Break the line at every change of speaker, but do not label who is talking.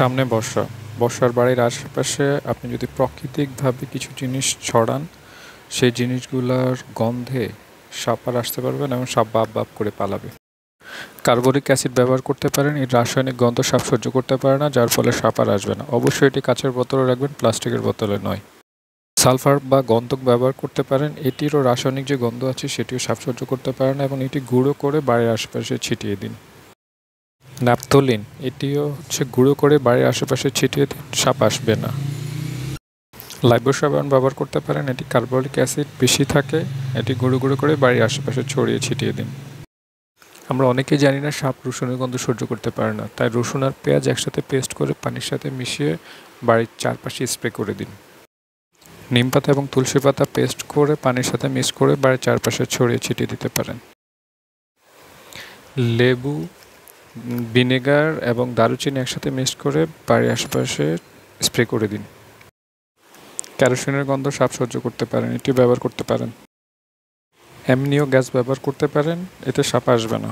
সামনে বর্ষা বর্ষার বাড়ির আশেপাশে আপনি যদি প্রাকৃতিকভাবে কিছু জিনিস ছড়ান সেই জিনিসগুলোর গন্ধে সাপ আর আসতে পারবেন এবং সাপ বাপ বাপ করে পালাবে কার্বনিক অ্যাসিড ব্যবহার করতে পারেন এর রাসায়নিক গন্ধ সাপ সহ্য করতে পারে না যার ফলে সাপ আর আসবে না অবশ্যই এটি কাঁচের বোতলে রাখবেন প্লাস্টিকের বোতলে নয় সালফার বা গন্ধক ব্যবহার করতে পারেন এটিরও রাসায়নিক যে গন্ধ আছে সেটিও সাপ সহ্য করতে পারে না এবং এটি গুঁড়ো করে বাড়ির আশেপাশে ছিটিয়ে দিন ন্যাপথলিন এটিও হচ্ছে গুঁড়ো করে বাড়ির আশেপাশে ছিটিয়ে দিন সাপ আসবে না লাইব সাবান ব্যবহার করতে পারেন এটি কার্বলিক অ্যাসিড বেশি থাকে এটি গুঁড়ো গুঁড়ো করে বাড়ির আশেপাশে ছড়িয়ে ছিটিয়ে দিন আমরা অনেকেই জানি না সাপ রসুনের গন্ধ সহ্য করতে পারে না তাই রসুন আর পেঁয়াজ একসাথে পেস্ট করে পানির সাথে মিশিয়ে বাড়ির চারপাশে স্প্রে করে দিন নিম পাতা এবং তুলসী পাতা পেস্ট করে পানির সাথে মিক্স করে বাড়ির চারপাশে ছড়িয়ে ছিটিয়ে দিতে পারেন লেবু ভিনেগার এবং দারুচিনি একসাথে মিক্সড করে বাড়ির আশেপাশে স্প্রে করে দিন ক্যারোসিনের গন্ধ সাপ সহ্য করতে পারেন এটি ব্যবহার করতে পারেন অ্যামনিও গ্যাস ব্যবহার করতে পারেন এতে সাপ আসবে না